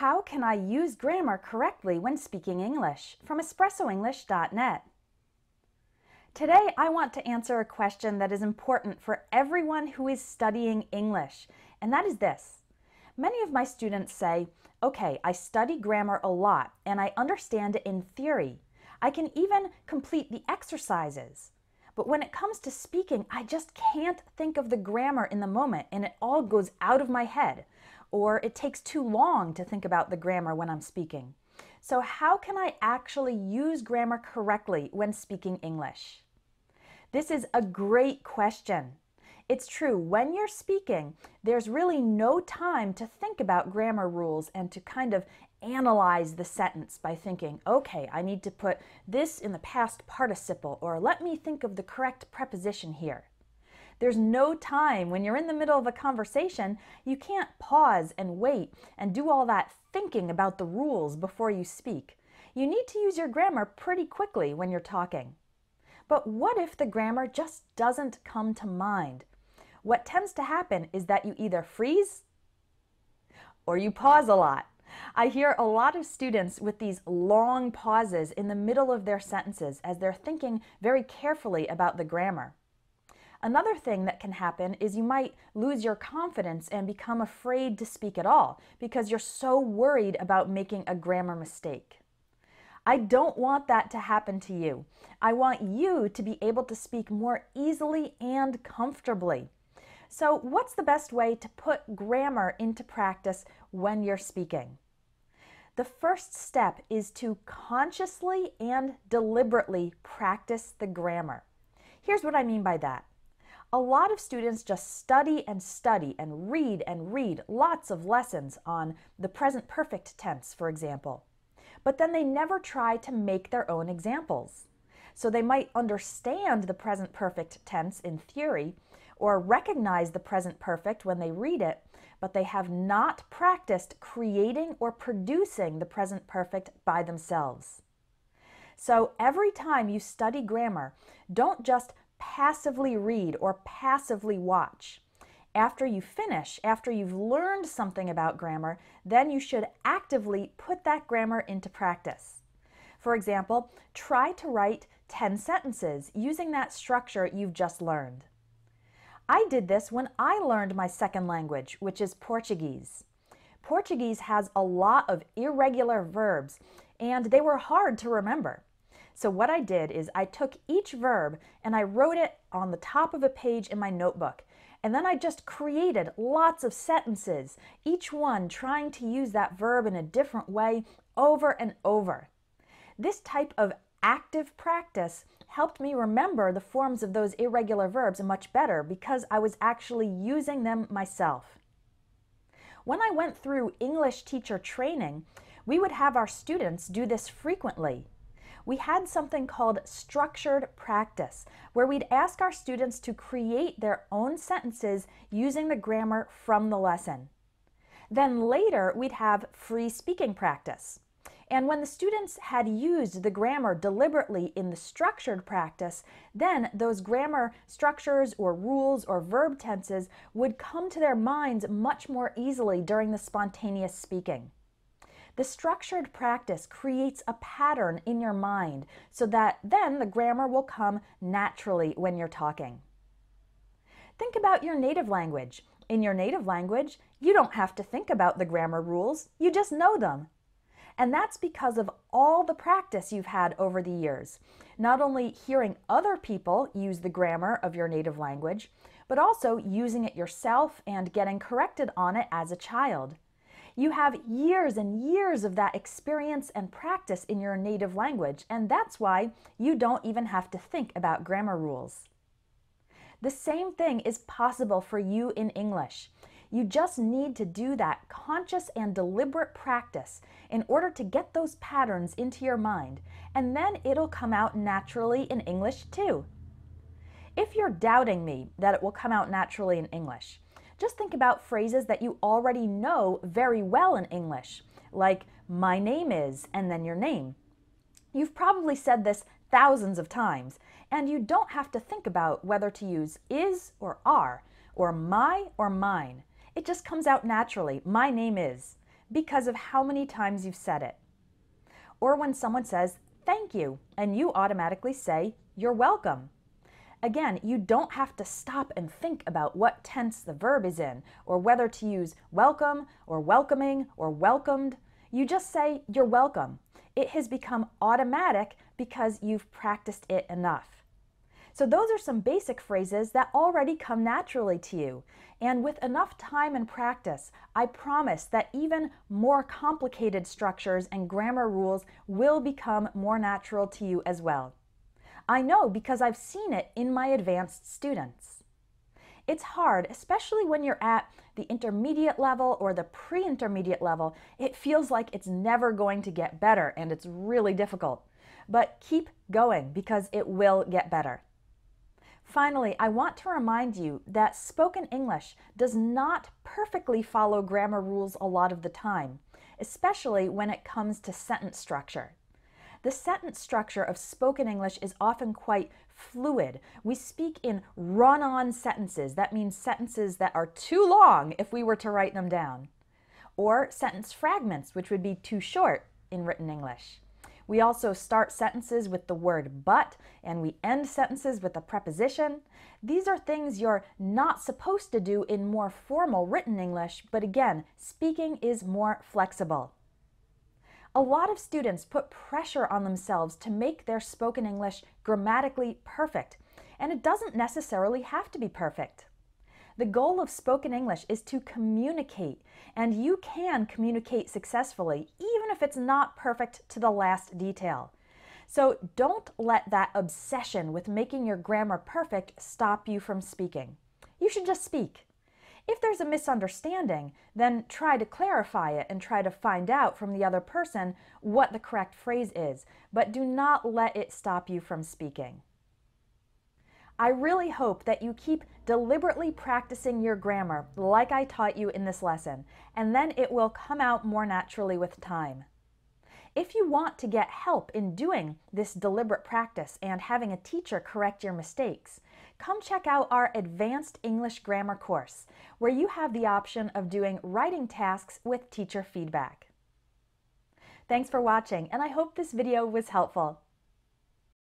How can I use grammar correctly when speaking English? from EspressoEnglish.net. Today, I want to answer a question that is important for everyone who is studying English, and that is this. Many of my students say, okay, I study grammar a lot and I understand it in theory. I can even complete the exercises. But when it comes to speaking, I just can't think of the grammar in the moment and it all goes out of my head or it takes too long to think about the grammar when I'm speaking. So, how can I actually use grammar correctly when speaking English? This is a great question. It's true, when you're speaking, there's really no time to think about grammar rules and to kind of analyze the sentence by thinking, okay, I need to put this in the past participle, or let me think of the correct preposition here. There's no time. When you're in the middle of a conversation, you can't pause and wait and do all that thinking about the rules before you speak. You need to use your grammar pretty quickly when you're talking. But what if the grammar just doesn't come to mind? What tends to happen is that you either freeze or you pause a lot. I hear a lot of students with these long pauses in the middle of their sentences as they're thinking very carefully about the grammar. Another thing that can happen is you might lose your confidence and become afraid to speak at all because you're so worried about making a grammar mistake. I don't want that to happen to you. I want you to be able to speak more easily and comfortably. So, what's the best way to put grammar into practice when you're speaking? The first step is to consciously and deliberately practice the grammar. Here's what I mean by that. A lot of students just study and study and read and read lots of lessons on the present perfect tense, for example. But then they never try to make their own examples. So they might understand the present perfect tense in theory or recognize the present perfect when they read it, but they have not practiced creating or producing the present perfect by themselves. So every time you study grammar, don't just passively read or passively watch. After you finish, after you've learned something about grammar, then you should actively put that grammar into practice. For example, try to write 10 sentences using that structure you've just learned. I did this when I learned my second language, which is Portuguese. Portuguese has a lot of irregular verbs, and they were hard to remember. So what I did is I took each verb and I wrote it on the top of a page in my notebook. And then I just created lots of sentences, each one trying to use that verb in a different way over and over. This type of active practice helped me remember the forms of those irregular verbs much better because I was actually using them myself. When I went through English teacher training, we would have our students do this frequently we had something called structured practice, where we'd ask our students to create their own sentences using the grammar from the lesson. Then later, we'd have free speaking practice. And when the students had used the grammar deliberately in the structured practice, then those grammar structures or rules or verb tenses would come to their minds much more easily during the spontaneous speaking. The structured practice creates a pattern in your mind so that then the grammar will come naturally when you're talking. Think about your native language. In your native language, you don't have to think about the grammar rules, you just know them. And that's because of all the practice you've had over the years. Not only hearing other people use the grammar of your native language, but also using it yourself and getting corrected on it as a child. You have years and years of that experience and practice in your native language, and that's why you don't even have to think about grammar rules. The same thing is possible for you in English. You just need to do that conscious and deliberate practice in order to get those patterns into your mind, and then it'll come out naturally in English too. If you're doubting me that it will come out naturally in English, just think about phrases that you already know very well in English, like my name is and then your name. You've probably said this thousands of times, and you don't have to think about whether to use is or are, or my or mine. It just comes out naturally, my name is, because of how many times you've said it. Or when someone says, thank you, and you automatically say, you're welcome. Again, you don't have to stop and think about what tense the verb is in or whether to use welcome or welcoming or welcomed. You just say, You're welcome. It has become automatic because you've practiced it enough. So, those are some basic phrases that already come naturally to you. And with enough time and practice, I promise that even more complicated structures and grammar rules will become more natural to you as well. I know because I've seen it in my advanced students. It's hard, especially when you're at the intermediate level or the pre intermediate level. It feels like it's never going to get better and it's really difficult. But keep going because it will get better. Finally, I want to remind you that spoken English does not perfectly follow grammar rules a lot of the time, especially when it comes to sentence structure. The sentence structure of spoken English is often quite fluid. We speak in run on sentences. That means sentences that are too long if we were to write them down, or sentence fragments, which would be too short in written English. We also start sentences with the word but, and we end sentences with a preposition. These are things you're not supposed to do in more formal written English, but again, speaking is more flexible. A lot of students put pressure on themselves to make their spoken English grammatically perfect, and it doesn't necessarily have to be perfect. The goal of spoken English is to communicate, and you can communicate successfully even if it's not perfect to the last detail. So don't let that obsession with making your grammar perfect stop you from speaking. You should just speak. If there's a misunderstanding, then try to clarify it and try to find out from the other person what the correct phrase is, but do not let it stop you from speaking. I really hope that you keep deliberately practicing your grammar like I taught you in this lesson, and then it will come out more naturally with time. If you want to get help in doing this deliberate practice and having a teacher correct your mistakes, come check out our Advanced English Grammar course, where you have the option of doing writing tasks with teacher feedback. Thanks for watching, and I hope this video was helpful.